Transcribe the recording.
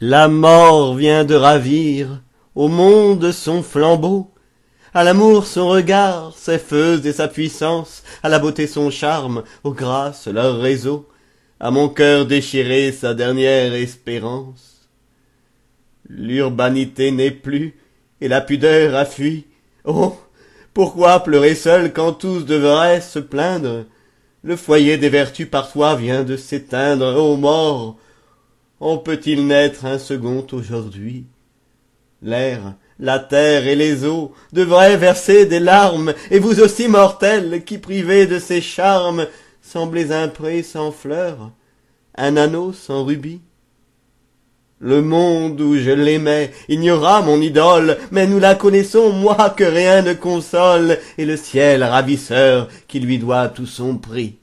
La mort vient de ravir au monde son flambeau, à l'amour son regard, ses feux et sa puissance, à la beauté son charme, aux grâces leur réseau, à mon cœur déchiré sa dernière espérance. L'urbanité n'est plus, et la pudeur a fui. Oh, pourquoi pleurer seul quand tous devraient se plaindre Le foyer des vertus par vient de s'éteindre, ô mort on peut-il naître un second aujourd'hui l'air la terre et les eaux devraient verser des larmes et vous aussi mortels qui privés de ces charmes semblez un pré sans fleurs un anneau sans rubis le monde où je l'aimais ignora mon idole mais nous la connaissons moi que rien ne console et le ciel ravisseur qui lui doit tout son prix